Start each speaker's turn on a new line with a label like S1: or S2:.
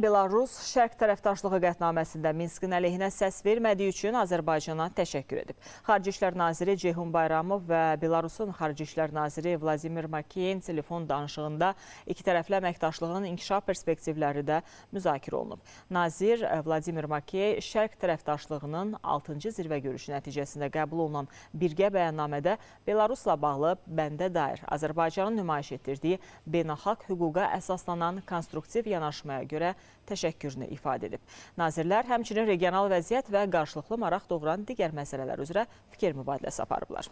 S1: Belarus Şərq tərəfdaşlığı qətnaməsində Minskin əleyhinə səs vermədiyi üçün Azərbaycana təşəkkür edib. Xarici İşlər Naziri Ceyhun Bayramov və Belarusun Xarici İşlər Naziri Vladimir Makiyev telefon danışığında iki tərəfli əməkdaşlığın inkişaf perspektivləri də müzakirə olunub. Nazir Vladimir Makiyev Şərq tərəfdaşlığının 6-cı zirvə görüşü nəticəsində qəbul olunan birgə bəyannamədə Belarusla bağlı bəndə dair Azərbaycanın nümayiş etdirdiyi beynəlxalq hüquqa əsaslanan konstruktiv yanaşmaya görə təşəkkürünü ifadə edib. Nazirlər həmçinin regional vəziyyət və qarşılıqlı maraq doğuran digər məsələlər üzrə fikir mübadiləsi aparıblar.